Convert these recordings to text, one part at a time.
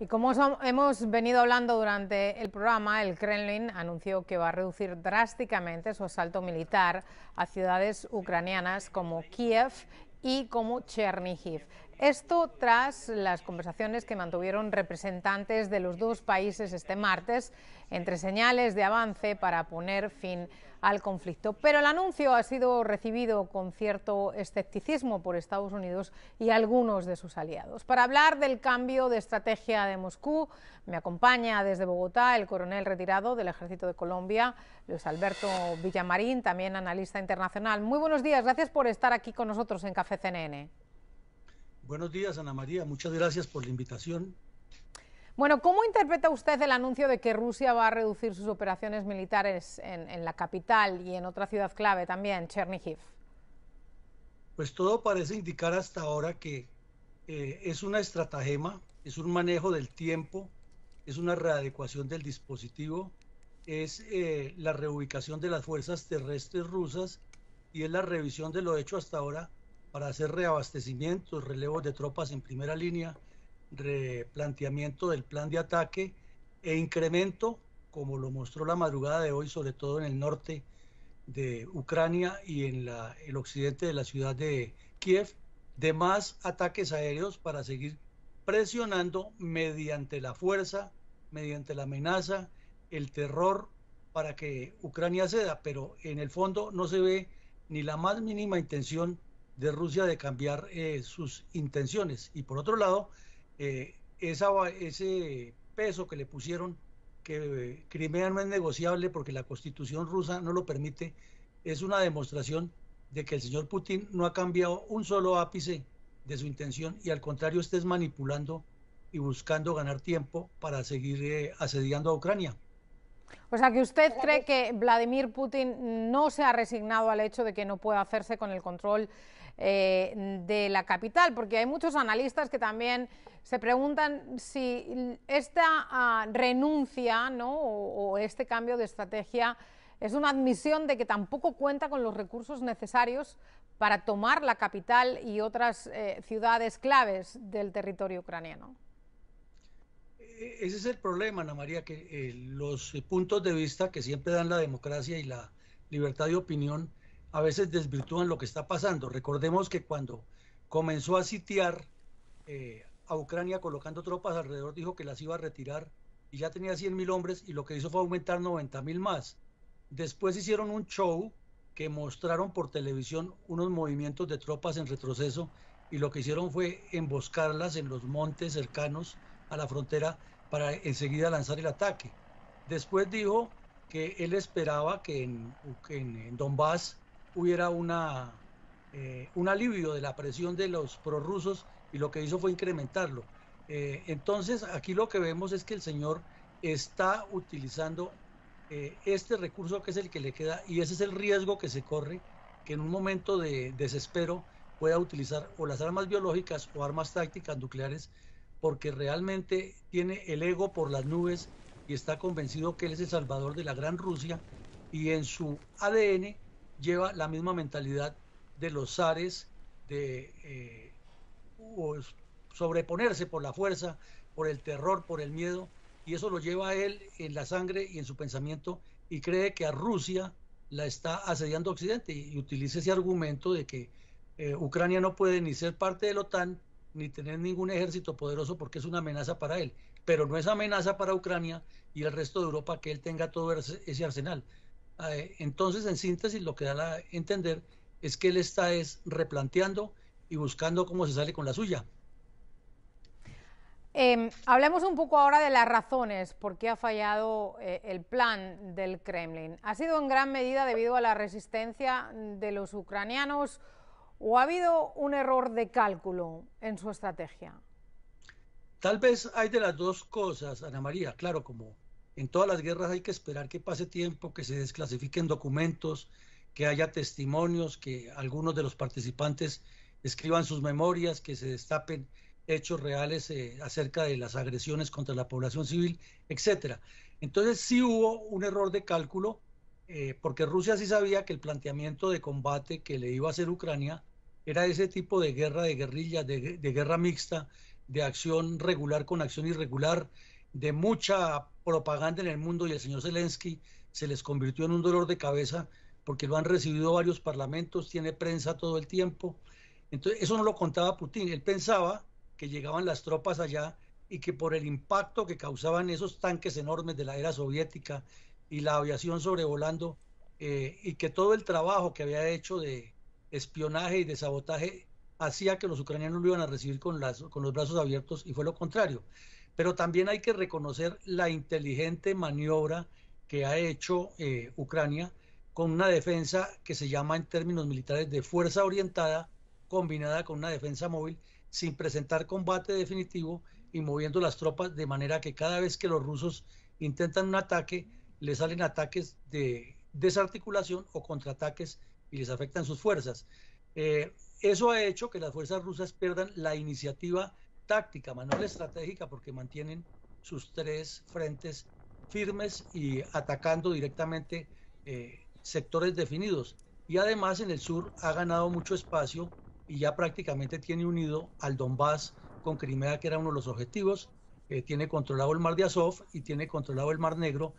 Y como hemos venido hablando durante el programa, el Kremlin anunció que va a reducir drásticamente su asalto militar a ciudades ucranianas como Kiev y como Chernihiv. Esto tras las conversaciones que mantuvieron representantes de los dos países este martes, entre señales de avance para poner fin a al conflicto. Pero el anuncio ha sido recibido con cierto escepticismo por Estados Unidos y algunos de sus aliados. Para hablar del cambio de estrategia de Moscú, me acompaña desde Bogotá el coronel retirado del Ejército de Colombia, Luis Alberto Villamarín, también analista internacional. Muy buenos días, gracias por estar aquí con nosotros en Café CNN. Buenos días, Ana María. Muchas gracias por la invitación. Bueno, ¿cómo interpreta usted el anuncio de que Rusia va a reducir sus operaciones militares en, la capital y en otra ciudad clave también, Chernihiv? Pues todo parece indicar hasta ahora que eh, es una estratagema, es un manejo del tiempo, es una readecuación del dispositivo, es eh, la reubicación de las fuerzas terrestres rusas y es la revisión de lo hecho hasta ahora para hacer reabastecimientos, relevos de tropas en primera línea, replanteamiento del plan de ataque e incremento, como lo mostró la madrugada de hoy, sobre todo en el norte de Ucrania y en el occidente de la ciudad de Kiev, de más ataques aéreos para seguir presionando mediante la fuerza, mediante la amenaza, el terror, para que Ucrania ceda, pero en el fondo no se ve ni la más mínima intención de Rusia de cambiar eh, sus intenciones. Y por otro lado, eh, ese peso que le pusieron, que eh, Crimea no es negociable porque la constitución rusa no lo permite, es una demostración de que el señor Putin no ha cambiado un solo ápice de su intención y al contrario estés manipulando y buscando ganar tiempo para seguir eh, asediando a Ucrania. O sea, que usted cree que Vladimir Putin no se ha resignado al hecho de que no pueda hacerse con el control eh, de la capital, porque hay muchos analistas que también se preguntan si esta ah, renuncia o, este cambio de estrategia es una admisión de que tampoco cuenta con los recursos necesarios para tomar la capital y otras eh, ciudades claves del territorio ucraniano ese es el problema, Ana María, que eh, los puntos de vista que siempre dan la democracia y la libertad de opinión a veces desvirtúan lo que está pasando. Recordemos que cuando comenzó a sitiar eh, a Ucrania colocando tropas alrededor, dijo que las iba a retirar y ya tenía 100 mil hombres y lo que hizo fue aumentar 90 mil más. Después hicieron un show que mostraron por televisión unos movimientos de tropas en retroceso y lo que hicieron fue emboscarlas en los montes cercanos a la frontera para enseguida lanzar el ataque. Después dijo que él esperaba que en, Donbass hubiera una, eh, un alivio de la presión de los prorrusos y lo que hizo fue incrementarlo. Eh, entonces aquí lo que vemos es que el señor está utilizando eh, este recurso que es el que le queda y ese es el riesgo que se corre que en un momento de desespero pueda utilizar o las armas biológicas o armas tácticas nucleares porque realmente tiene el ego por las nubes y está convencido que él es el salvador de la gran Rusia y en su ADN lleva la misma mentalidad de los zares de eh, sobreponerse por la fuerza, por el terror, por el miedo, y eso lo lleva a él en la sangre y en su pensamiento y cree que a Rusia la está asediando Occidente y, utiliza ese argumento de que eh, Ucrania no puede ni ser parte de la OTAN ni tener ningún ejército poderoso porque es una amenaza para él. Pero no es amenaza para Ucrania y el resto de Europa que él tenga todo ese arsenal. Eh, entonces, en síntesis, lo que da a entender es que él está es replanteando y buscando cómo se sale con la suya. Em, hablemos un poco ahora de las razones por qué ha fallado eh, el plan del Kremlin. ¿Ha sido en gran medida debido a la resistencia de los ucranianos ¿O ha habido un error de cálculo en su estrategia? Tal vez hay de las dos cosas, Ana María. Claro, como en todas las guerras hay que esperar que pase tiempo, que se desclasifiquen documentos, que haya testimonios, que algunos de los participantes escriban sus memorias, que se destapen hechos reales eh, acerca de las agresiones contra la población civil, etcétera. Entonces sí hubo un error de cálculo eh, porque Rusia sí sabía que el planteamiento de combate que le iba a hacer Ucrania era ese tipo de guerra de guerrilla de, de, guerra mixta, de acción regular con acción irregular, de mucha propaganda en el mundo y el señor Zelensky se les convirtió en un dolor de cabeza porque lo han recibido varios parlamentos, tiene prensa todo el tiempo. Entonces, eso no lo contaba Putin, él pensaba que llegaban las tropas allá y que por el impacto que causaban esos tanques enormes de la era soviética y la aviación sobrevolando eh, y que todo el trabajo que había hecho de espionaje y de sabotaje hacía que los ucranianos lo iban a recibir con, las, con los brazos abiertos y fue lo contrario. Pero también hay que reconocer la inteligente maniobra que ha hecho eh, Ucrania con una defensa que se llama en términos militares de fuerza orientada combinada con una defensa móvil sin presentar combate definitivo y moviendo las tropas de manera que cada vez que los rusos intentan un ataque, le salen ataques de desarticulación o contraataques y les afectan sus fuerzas. Eh, eso ha hecho que las fuerzas rusas pierdan la iniciativa táctica, manual estratégica, porque mantienen sus tres frentes firmes y atacando directamente eh, sectores definidos. Y además en el sur ha ganado mucho espacio y ya prácticamente tiene unido al Donbass con Crimea, que era uno de los objetivos. Eh, tiene controlado el mar de Azov y tiene controlado el mar Negro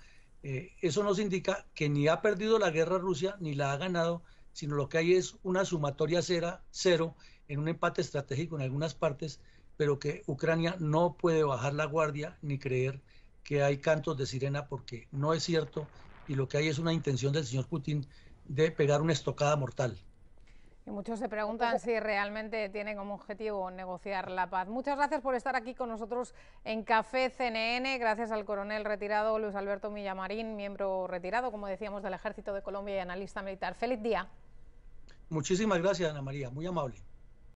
eh, eso nos indica que ni ha perdido la guerra Rusia ni la ha ganado, sino lo que hay es una sumatoria cero en un empate estratégico en algunas partes, pero que Ucrania no puede bajar la guardia ni creer que hay cantos de sirena porque no es cierto y lo que hay es una intención del señor Putin de pegar una estocada mortal. Y muchos se preguntan si realmente tiene como objetivo negociar la paz. Muchas gracias por estar aquí con nosotros en Café CNN. Gracias al coronel retirado Luis Alberto Millamarín, miembro retirado, como decíamos, del Ejército de Colombia y analista militar. Feliz día. Muchísimas gracias, Ana María. Muy amable.